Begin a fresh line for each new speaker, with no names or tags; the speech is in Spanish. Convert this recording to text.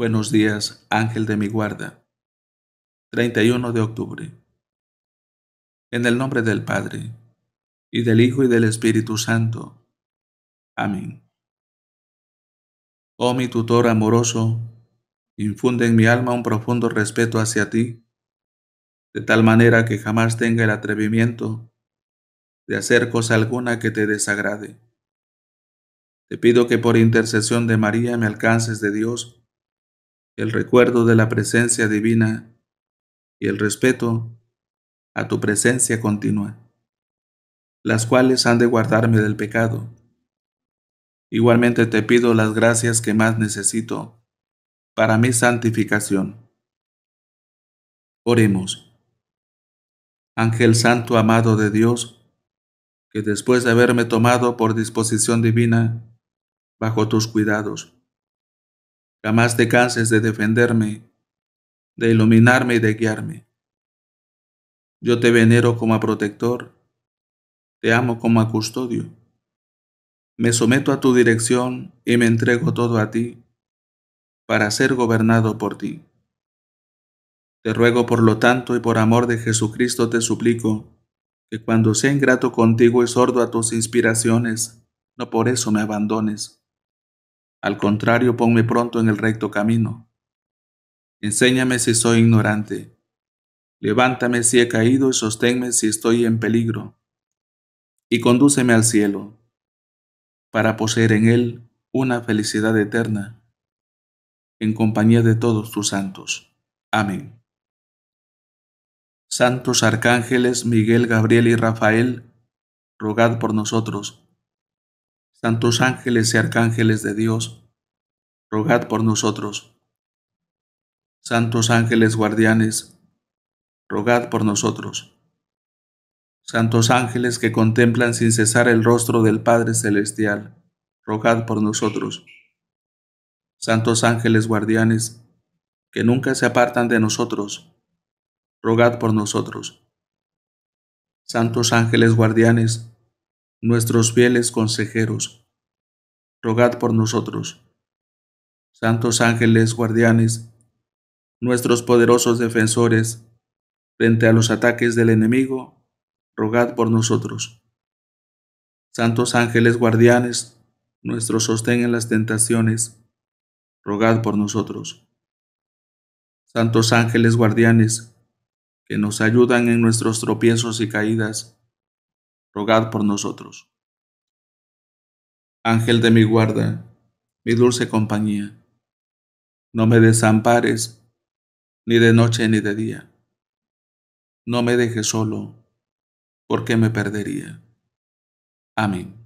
Buenos días, ángel de mi guarda. 31 de octubre. En el nombre del Padre, y del Hijo y del Espíritu Santo. Amén. Oh mi tutor amoroso, infunde en mi alma un profundo respeto hacia ti, de tal manera que jamás tenga el atrevimiento de hacer cosa alguna que te desagrade. Te pido que por intercesión de María me alcances de Dios el recuerdo de la presencia divina y el respeto a tu presencia continua, las cuales han de guardarme del pecado. Igualmente te pido las gracias que más necesito para mi santificación. Oremos. Ángel Santo amado de Dios, que después de haberme tomado por disposición divina, bajo tus cuidados, Jamás te canses de defenderme, de iluminarme y de guiarme. Yo te venero como a protector, te amo como a custodio. Me someto a tu dirección y me entrego todo a ti para ser gobernado por ti. Te ruego por lo tanto y por amor de Jesucristo te suplico que cuando sea ingrato contigo y sordo a tus inspiraciones, no por eso me abandones al contrario, ponme pronto en el recto camino. Enséñame si soy ignorante. Levántame si he caído y sosténme si estoy en peligro. Y condúceme al cielo, para poseer en él una felicidad eterna, en compañía de todos tus santos. Amén. Santos arcángeles Miguel, Gabriel y Rafael, rogad por nosotros santos ángeles y arcángeles de Dios, rogad por nosotros. Santos ángeles guardianes, rogad por nosotros. Santos ángeles que contemplan sin cesar el rostro del Padre Celestial, rogad por nosotros. Santos ángeles guardianes, que nunca se apartan de nosotros, rogad por nosotros. Santos ángeles guardianes, nuestros fieles consejeros, rogad por nosotros. Santos ángeles guardianes, nuestros poderosos defensores, frente a los ataques del enemigo, rogad por nosotros. Santos ángeles guardianes, nuestro sostén en las tentaciones, rogad por nosotros. Santos ángeles guardianes, que nos ayudan en nuestros tropiezos y caídas, rogad por nosotros. Ángel de mi guarda, mi dulce compañía, no me desampares ni de noche ni de día. No me dejes solo, porque me perdería. Amén.